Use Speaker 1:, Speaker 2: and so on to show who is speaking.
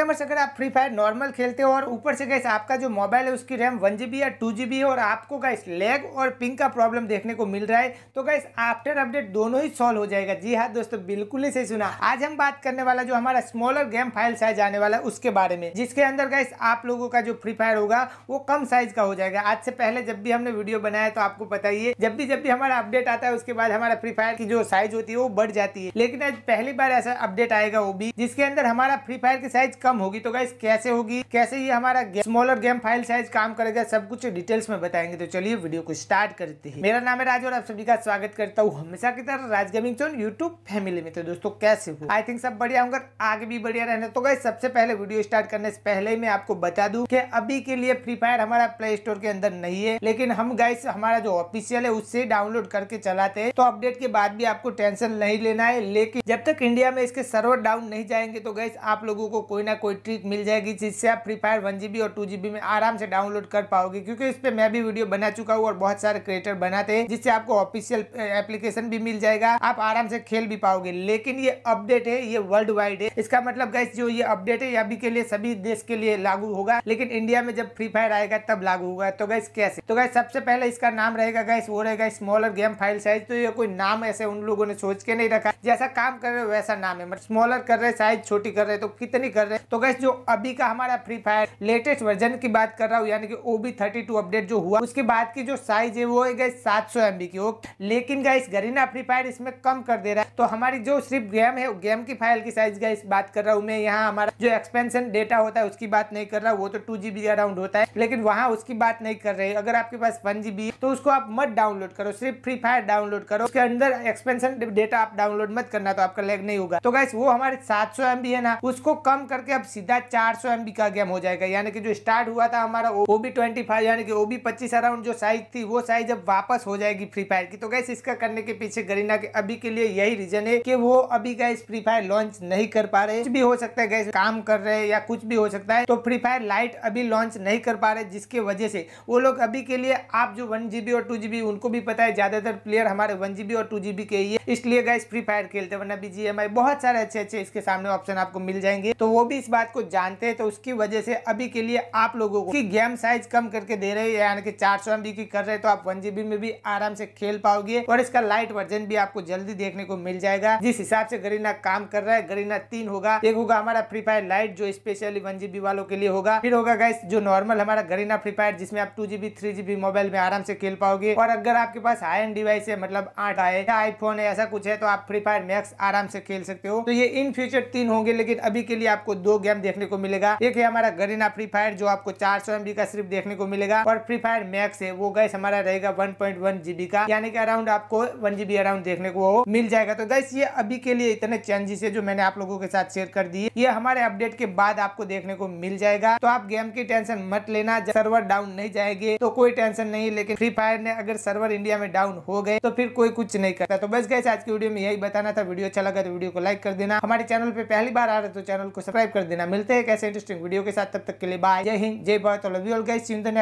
Speaker 1: programmers अगर आप free fire normal खेलते हो और ऊपर से गैस आपका जो मोबाइल है उसकी रैम वन जी या टू जी है और आपको गैस लेग और पिंक का प्रॉब्लम देखने को मिल रहा है तो गैस आफ्टर अपडेट दोनों ही सॉल्व हो जाएगा जी हाँ दोस्तों बिल्कुल ही सही सुना आज हम बात करने वाला जो हमारा स्मॉलर गेम फाइल साइज आने वाला है उसके बारे में जिसके अंदर गैस आप लोगों का जो फ्री फायर होगा वो कम साइज का हो जाएगा आज से पहले जब भी हमने वीडियो बनाया तो आपको पता ही है जब भी जब भी हमारा अपडेट आता है उसके बाद हमारा फ्री फायर की जो साइज होती है वो बढ़ जाती है लेकिन आज पहली बार ऐसा अपडेट आएगा वो भी जिसके अंदर हमारा फ्री फायर की साइज कम कम होगी तो गाइस कैसे होगी कैसे ये हमारा स्मॉलर गेम फाइल साइज काम करेगा सब कुछ डिटेल्स में बताएंगे तो चलिए वीडियो को स्टार्ट करते हैं मेरा नाम है राज और आप सभी का स्वागत करता हूँ हमेशा की तरह Raj gaming zone YouTube family में तो दोस्तों कैसे हो आई थिंक सब बढ़िया होंगे आगे भी बढ़िया रहना तो गाइस सबसे पहले वीडियो स्टार्ट करने से पहले मैं आपको बता दूं कि अभी के लिए फ्री फायर हमारा प्ले स्टोर के अंदर नहीं है लेकिन हम गाइस हमारा जो ऑफिशियल है उससे डाउनलोड करके चलाते हैं तो अपडेट के बाद भी आपको टेंशन नहीं लेना है लेकिन जब तक इंडिया में इसके सर्वर डाउन नहीं जाएंगे तो गैस आप लोगों को कोई ना कोई ट्रिक मिल जाएगी जिससे आप फ्री फायर वन जी और टू जी में आराम से डाउनलोड कर पाओगे क्योंकि इस पर मैं भी वीडियो बना चुका हूँ और बहुत सारे क्रिएटर बनाते हैं जिससे आपको ऑफिशियल एप्लीकेशन भी मिल जाएगा आप आराम से खेल भी पाओगे लेकिन ये अपडेट है ये वर्ल्ड वाइड है इसका मतलब गैस जो ये अपडेट है अभी के लिए सभी देश के लिए लागू होगा लेकिन इंडिया में जब फ्री फायर आएगा तब लागू होगा तो गैस कैसे तो गैस सबसे पहले इसका नाम रहेगा गैस वो रहेगा स्मॉलर गेम फाइल साइज तो ये कोई नाम ऐसे उन लोगों ने सोच के नहीं रखा जैसा काम कर रहे वैसा नाम है मतलब स्मॉलर कर रहे साइज छोटी कर रहे तो कितनी कर रहे तो गैस जो अभी का हमारा फ्री फायर लेटेस्ट वर्जन की बात कर रहा हूँ यानी कि O B thirty two update जो हुआ उसके बाद की जो साइज है वो है गैस सात सौ बी की ओके लेकिन गैस गरीना फ्री फायर इसमें कम कर दे रहा है तो हमारी जो सिर्फ गेम है गेम की फाइल की साइज गैस बात कर रहा हूँ मैं यहाँ हमारा जो एक्सपेंशन डेटा होता है उसकी बात नहीं कर रहा वो तो टू जीबी अराउंड होता है लेकिन वहाँ उसकी बात नहीं कर रही अगर आपके पास वन जीबी तो उसको आप मत डाउनलोड करो सिर्फ फ्री फायर डाउनलोड करो उसके अंदर एक्सपेंशन डेटा आप डाउनलोड मत करना तो आपका लेग नहीं होगा तो गैस वो हमारे सात सौ है ना उसको कम करके अब सीधा 400 एमबी का गेम हो जाएगा यानी कि जो स्टार्ट हुआ था हमारा ओबी ट्वेंटी फाइव यानी कि ओबी पच्चीस अराउंड जो साइज थी वो साइज अब वापस हो जाएगी फ्री फायर की तो गैस इसका करने के पीछे गरीना के अभी के लिए यही रीजन है कि वो अभी गैस फ्री फायर लॉन्च नहीं कर पा रहे कुछ भी हो सकता है गैस काम कर रहे हैं या कुछ भी हो सकता है तो फ्री फायर लाइट अभी लॉन्च नहीं कर पा रहे जिसके वजह से वो लोग अभी के लिए आप जो वन जीबी और टू जीबी उनको भी पता है ज्यादातर प्लेयर हमारे वन जीबी और टू जीबी के ही है इसलिए गैस फ्री फायर खेलते वरना बीजीएमआई बहुत सारे अच्छे अच्छे इसके सामने ऑप्शन आपको मिल जाएंगे तो वो भी इस बात को जानते हैं तो उसकी वजह से अभी के लिए आप लोगों को गेम साइज कम करके दे रहे हैं यानी कि चार सौ की कर रहे हैं तो आप वन जीबी में भी आराम से खेल पाओगे और इसका लाइट वर्जन भी आपको जल्दी देखने को मिल जाएगा जिस हिसाब से गरीना काम कर रहा है गरीना तीन होगा एक होगा हमारा फ्री फायर लाइट जो स्पेशली वन जीबी वालों के लिए होगा फिर होगा गैस जो नॉर्मल हमारा गरीना फ्री फायर जिसमें आप two GB three GB mobile में आराम से खेल पाओगे और अगर आपके पास हाई एंड डिवाइस है मतलब आठ आए या आईफोन है ऐसा कुछ है तो आप फ्री फायर मैक्स आराम से खेल सकते हो तो ये इन फ्यूचर तीन होंगे लेकिन अभी के लिए आपको दो दो गेम देखने को मिलेगा एक है हमारा गरीना फ्री फायर जो आपको चार सौ का सिर्फ देखने को मिलेगा और फ्री फायर मैक्स है वो गैस हमारा रहेगा वन पॉइंट वन जीबी का यानी कि अराउंड आपको वन जीबी अराउंड देखने को मिल जाएगा तो गैस ये अभी के लिए इतने चेंजेस है जो मैंने आप लोगों के साथ शेयर कर दिए ये हमारे अपडेट के बाद आपको देखने को मिल जाएगा तो आप गेम की टेंशन मत लेना सर्वर डाउन नहीं जाएंगे तो कोई टेंशन नहीं लेकिन फ्री फायर ने अगर सर्वर इंडिया में डाउन हो गए तो फिर कोई कुछ नहीं करता तो बस गैस आज की वीडियो में यही बताना था वीडियो अच्छा लगा तो वीडियो को लाइक कर देना हमारे चैनल पे पहली बार आ रहे तो चैनल को सब्सक्राइब कर कर देना मिलते हैं कैसे इंटरेस्टिंग वीडियो के साथ तब तक के लिए बाय जय हिंद जय भारत